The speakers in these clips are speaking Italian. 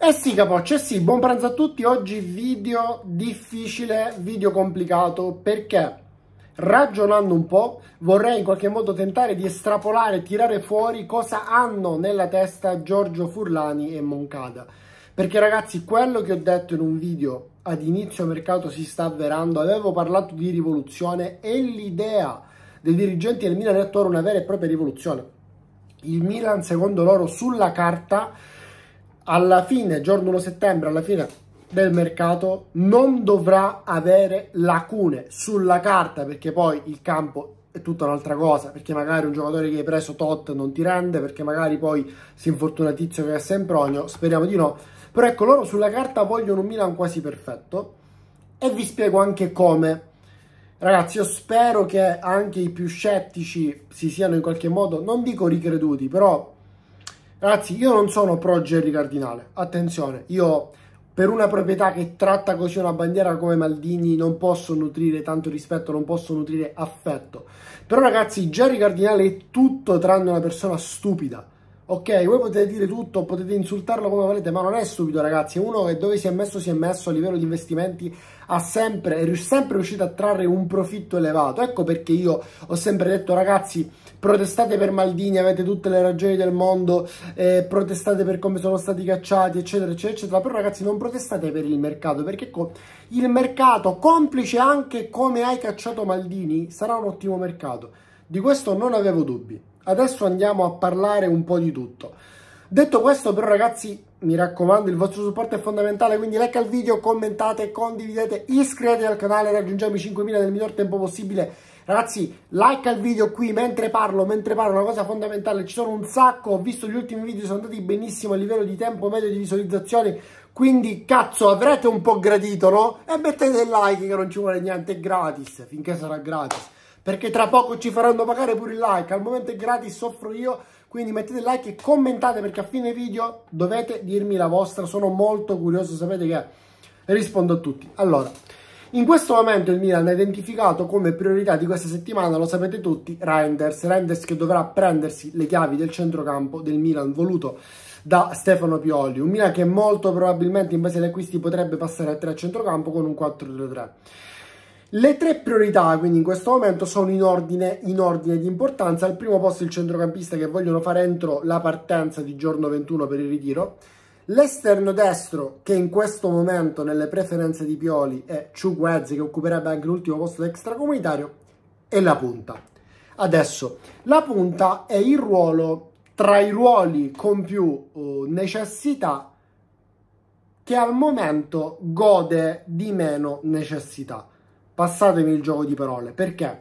Eh sì capocce, eh sì, buon pranzo a tutti, oggi video difficile, video complicato, perché ragionando un po' vorrei in qualche modo tentare di estrapolare, tirare fuori cosa hanno nella testa Giorgio Furlani e Moncada. Perché ragazzi, quello che ho detto in un video ad inizio mercato si sta avverando, avevo parlato di rivoluzione e l'idea dei dirigenti del Milan è attuare una vera e propria rivoluzione. Il Milan, secondo loro, sulla carta alla fine, giorno 1 settembre, alla fine del mercato, non dovrà avere lacune sulla carta perché poi il campo è tutta un'altra cosa perché magari un giocatore che hai preso tot non ti rende perché magari poi si infortuna tizio che è sempre sempronio speriamo di no però ecco loro sulla carta vogliono un Milan quasi perfetto e vi spiego anche come ragazzi io spero che anche i più scettici si siano in qualche modo non dico ricreduti però Ragazzi, io non sono pro Jerry Cardinale, attenzione, io per una proprietà che tratta così una bandiera come Maldini non posso nutrire tanto rispetto, non posso nutrire affetto. Però ragazzi, Jerry Cardinale è tutto tranne una persona stupida Ok, voi potete dire tutto, potete insultarlo come volete, ma non è stupido ragazzi, uno che dove si è messo si è messo a livello di investimenti ha sempre, è sempre riuscito a trarre un profitto elevato, ecco perché io ho sempre detto ragazzi protestate per Maldini, avete tutte le ragioni del mondo, eh, protestate per come sono stati cacciati eccetera eccetera eccetera, però ragazzi non protestate per il mercato perché il mercato complice anche come hai cacciato Maldini sarà un ottimo mercato, di questo non avevo dubbi. Adesso andiamo a parlare un po' di tutto. Detto questo però ragazzi mi raccomando il vostro supporto è fondamentale quindi like al video, commentate, condividete, iscrivetevi al canale, raggiungiamo i 5.000 nel minor tempo possibile. Ragazzi like al video qui mentre parlo, mentre parlo una cosa fondamentale, ci sono un sacco, ho visto gli ultimi video sono andati benissimo a livello di tempo medio di visualizzazione, quindi cazzo avrete un po' gradito no? E mettete il like che non ci vuole niente, è gratis finché sarà gratis perché tra poco ci faranno pagare pure il like, al momento è gratis, soffro io, quindi mettete like e commentate perché a fine video dovete dirmi la vostra, sono molto curioso, sapete che rispondo a tutti. Allora, in questo momento il Milan ha identificato come priorità di questa settimana, lo sapete tutti, Reinders. Reinders che dovrà prendersi le chiavi del centrocampo del Milan voluto da Stefano Pioli. Un Milan che molto probabilmente in base agli acquisti potrebbe passare a 3 a centrocampo con un 4-3-3. Le tre priorità quindi in questo momento sono in ordine, in ordine di importanza. Al primo posto il centrocampista che vogliono fare entro la partenza di giorno 21 per il ritiro. L'esterno destro che in questo momento nelle preferenze di Pioli è Ciuguezzi che occuperebbe anche l'ultimo posto extracomunitario e la punta. Adesso, la punta è il ruolo tra i ruoli con più uh, necessità che al momento gode di meno necessità passatevi il gioco di parole. Perché?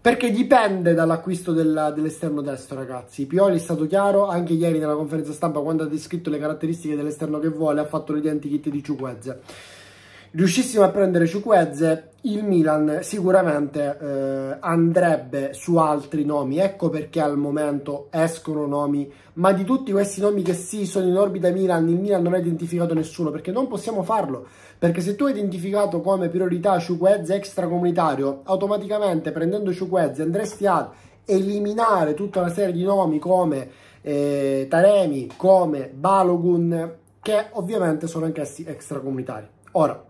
Perché dipende dall'acquisto dell'esterno destro, ragazzi. Pioli è stato chiaro, anche ieri nella conferenza stampa, quando ha descritto le caratteristiche dell'esterno che vuole, ha fatto l'identikit di Ciuquezze riuscissimo a prendere Ciuquezze, il Milan sicuramente eh, andrebbe su altri nomi. Ecco perché al momento escono nomi, ma di tutti questi nomi che sì sono in orbita Milan, il Milan non ha identificato nessuno, perché non possiamo farlo. Perché se tu hai identificato come priorità Ciuquezze extracomunitario, automaticamente prendendo Ciuquezze andresti a eliminare tutta una serie di nomi come eh, Taremi, come Balogun, che ovviamente sono anch'essi extracomunitari. Ora,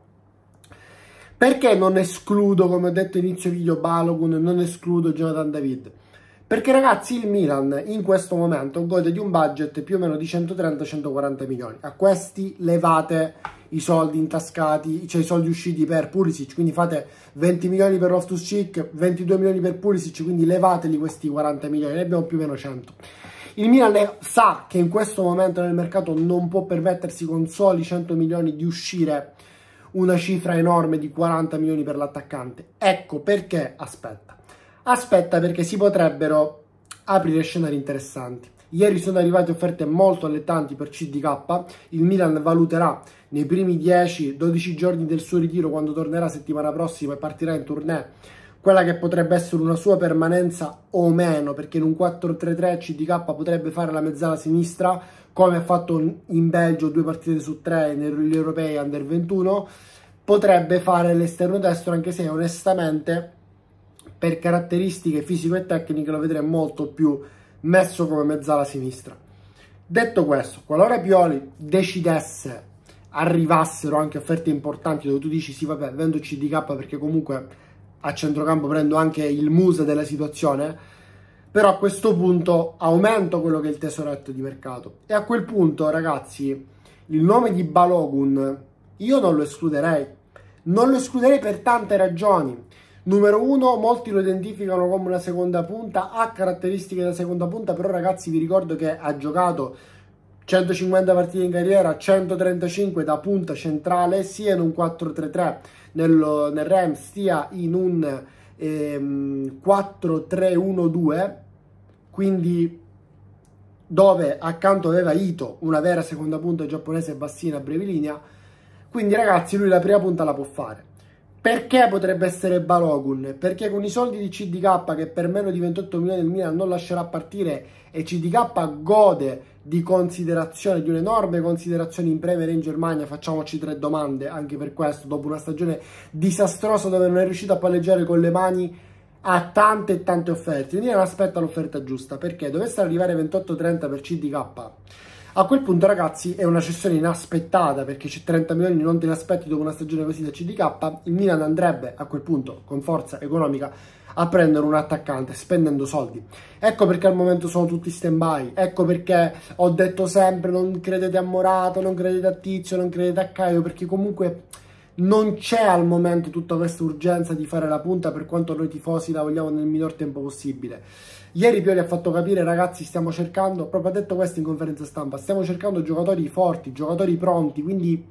perché non escludo, come ho detto inizio video, Balogun, non escludo Jonathan David? Perché ragazzi il Milan in questo momento gode di un budget più o meno di 130-140 milioni. A questi levate i soldi intascati, cioè i soldi usciti per Pulisic, quindi fate 20 milioni per Loftus Cheek, 22 milioni per Pulisic, quindi levateli questi 40 milioni, ne abbiamo più o meno 100. Il Milan sa che in questo momento nel mercato non può permettersi con soli 100 milioni di uscire una cifra enorme di 40 milioni per l'attaccante. Ecco perché aspetta. Aspetta perché si potrebbero aprire scenari interessanti. Ieri sono arrivate offerte molto allettanti per CDK, il Milan valuterà nei primi 10-12 giorni del suo ritiro quando tornerà settimana prossima e partirà in tournée quella che potrebbe essere una sua permanenza o meno, perché in un 4-3-3 CDK potrebbe fare la mezzala sinistra come ha fatto in Belgio due partite su tre negli europei under 21, potrebbe fare l'esterno destro anche se onestamente per caratteristiche fisico e tecniche lo vedrei molto più messo come mezzala sinistra. Detto questo, qualora Pioli decidesse, arrivassero anche offerte importanti dove tu dici sì vabbè vendo CDK perché comunque a centrocampo prendo anche il musa della situazione, però a questo punto aumento quello che è il tesoretto di mercato e a quel punto ragazzi il nome di Balogun io non lo escluderei non lo escluderei per tante ragioni numero uno molti lo identificano come una seconda punta ha caratteristiche da seconda punta però ragazzi vi ricordo che ha giocato 150 partite in carriera, 135 da punta centrale, sia in un 4-3-3 nel, nel Rams, sia in un ehm, 4-3-1-2 quindi dove accanto aveva Ito, una vera seconda punta giapponese bassina a brevilinea, quindi ragazzi lui la prima punta la può fare. Perché potrebbe essere Balogun? Perché con i soldi di CDK che per meno di 28 milioni del Milan non lascerà partire e CDK gode di considerazione, di un'enorme considerazione in Premier in Germania, facciamoci tre domande anche per questo, dopo una stagione disastrosa dove non è riuscito a palleggiare con le mani ha tante e tante offerte, quindi non aspetta l'offerta giusta, perché dovessero arrivare 28-30 per CDK, a quel punto ragazzi è una cessione inaspettata, perché c'è 30 milioni non te ne aspetti dopo una stagione così da CDK, il Milan andrebbe a quel punto con forza economica a prendere un attaccante spendendo soldi. Ecco perché al momento sono tutti stand by, ecco perché ho detto sempre non credete a Morato, non credete a Tizio, non credete a Caio, perché comunque non c'è al momento tutta questa urgenza di fare la punta per quanto noi tifosi la vogliamo nel minor tempo possibile. Ieri Pioli ha fatto capire ragazzi stiamo cercando, proprio ha detto questo in conferenza stampa, stiamo cercando giocatori forti, giocatori pronti, quindi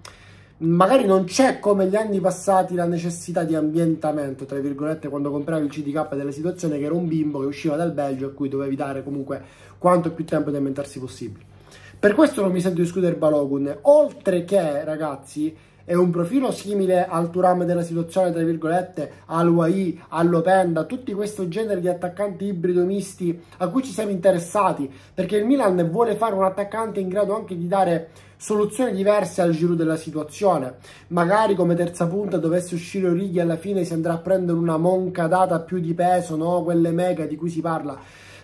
magari non c'è come gli anni passati la necessità di ambientamento, tra virgolette, quando compravi il CDK della situazione che era un bimbo che usciva dal Belgio a cui dovevi dare comunque quanto più tempo di ambientarsi possibile. Per questo non mi sento di scudere Balogun, oltre che ragazzi è un profilo simile al Turam della situazione, tra virgolette, all'Uai, all'Openda, tutti questi generi di attaccanti ibrido misti a cui ci siamo interessati, perché il Milan vuole fare un attaccante in grado anche di dare soluzioni diverse al giro della situazione. Magari come terza punta dovesse uscire Orighi alla fine si andrà a prendere una monca data più di peso, no? quelle mega di cui si parla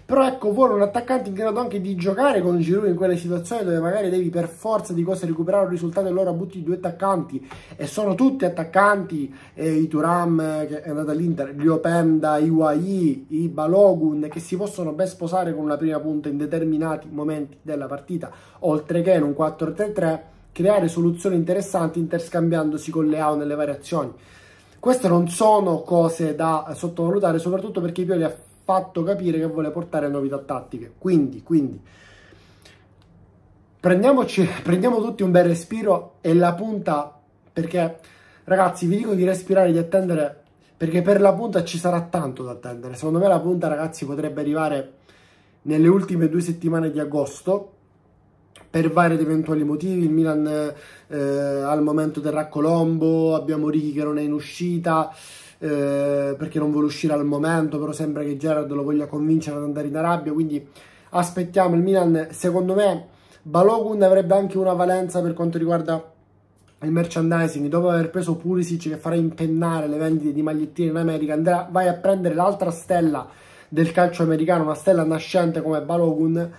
però ecco vuole un attaccante in grado anche di giocare con Giroud in quelle situazioni dove magari devi per forza di cose recuperare un risultato e allora butti due attaccanti e sono tutti attaccanti eh, i Turam che è andato all'Inter, gli Openda, i Wai, i Balogun che si possono ben sposare con una prima punta in determinati momenti della partita oltre che in un 4-3-3 creare soluzioni interessanti interscambiandosi con le nelle variazioni queste non sono cose da sottovalutare soprattutto perché Pioli ha fatto capire che vuole portare novità tattiche. Quindi, quindi prendiamoci, prendiamo tutti un bel respiro e la punta, perché ragazzi vi dico di respirare, di attendere, perché per la punta ci sarà tanto da attendere. Secondo me la punta ragazzi potrebbe arrivare nelle ultime due settimane di agosto, per vari ed eventuali motivi. Il Milan eh, al momento terrà Colombo, abbiamo Righi che non è in uscita. Eh, perché non vuole uscire al momento, però sembra che Gerard lo voglia convincere ad andare in Arabia, quindi aspettiamo il Milan, secondo me Balogun avrebbe anche una valenza per quanto riguarda il merchandising, dopo aver preso Pulisic che farà impennare le vendite di magliettine in America, andrà, vai a prendere l'altra stella del calcio americano, una stella nascente come Balogun,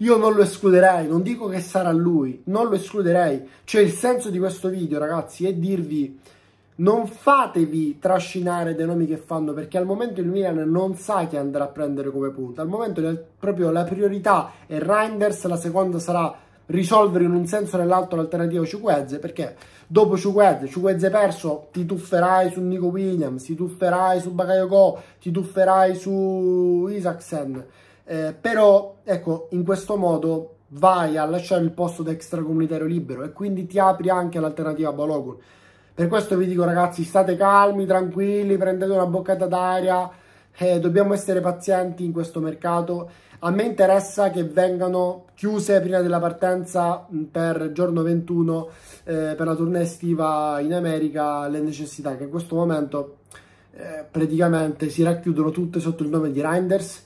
io non lo escluderei, non dico che sarà lui, non lo escluderei. Cioè il senso di questo video ragazzi è dirvi non fatevi trascinare dei nomi che fanno perché al momento il Milan non sa chi andrà a prendere come punta. Al momento è proprio la priorità è Reinders, la seconda sarà risolvere in un senso o nell'altro l'alternativa Ciuquezze perché dopo Ciuquezze, Ciuquezze perso, ti tufferai su Nico Williams, ti tufferai su Bakayoko, ti tufferai su Isaacsen. Eh, però ecco, in questo modo vai a lasciare il posto da extracomunitario libero e quindi ti apri anche l'alternativa Balogun. Per questo vi dico ragazzi, state calmi, tranquilli, prendete una boccata d'aria, eh, dobbiamo essere pazienti in questo mercato. A me interessa che vengano chiuse prima della partenza mm, per giorno 21 eh, per la tournée estiva in America le necessità che in questo momento eh, praticamente si racchiudono tutte sotto il nome di Reinders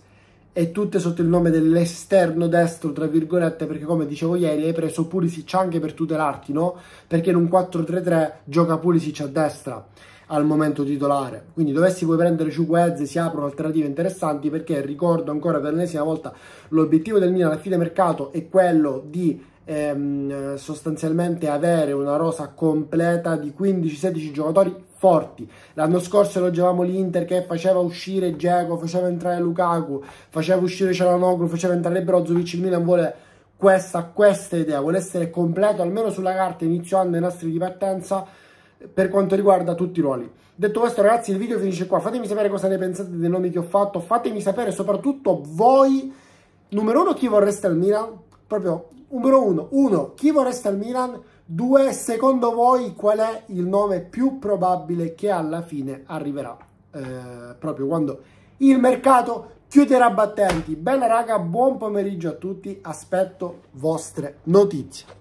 e tutte sotto il nome dell'esterno destro, tra virgolette, perché come dicevo ieri hai preso Pulisic anche per tutelarti, no? Perché in un 4-3-3 gioca Pulisic a destra al momento titolare. Quindi dovessi poi prendere Ciuquez si aprono alternative interessanti perché ricordo ancora per l'ennesima volta l'obiettivo del Milan a fine mercato è quello di ehm, sostanzialmente avere una rosa completa di 15-16 giocatori forti. L'anno scorso elogiavamo l'Inter che faceva uscire Dzeko, faceva entrare Lukaku, faceva uscire Cialanoglu, faceva entrare Brozovic, il Milan vuole questa, questa idea, vuole essere completo almeno sulla carta iniziando i nastri di partenza per quanto riguarda tutti i ruoli. Detto questo ragazzi il video finisce qua, fatemi sapere cosa ne pensate dei nomi che ho fatto, fatemi sapere soprattutto voi, numero uno chi vorreste al Milan, proprio numero uno, uno chi vorreste al Milan, Due, secondo voi qual è il nome più probabile che alla fine arriverà eh, proprio quando il mercato chiuderà battenti? Bella raga, buon pomeriggio a tutti, aspetto vostre notizie.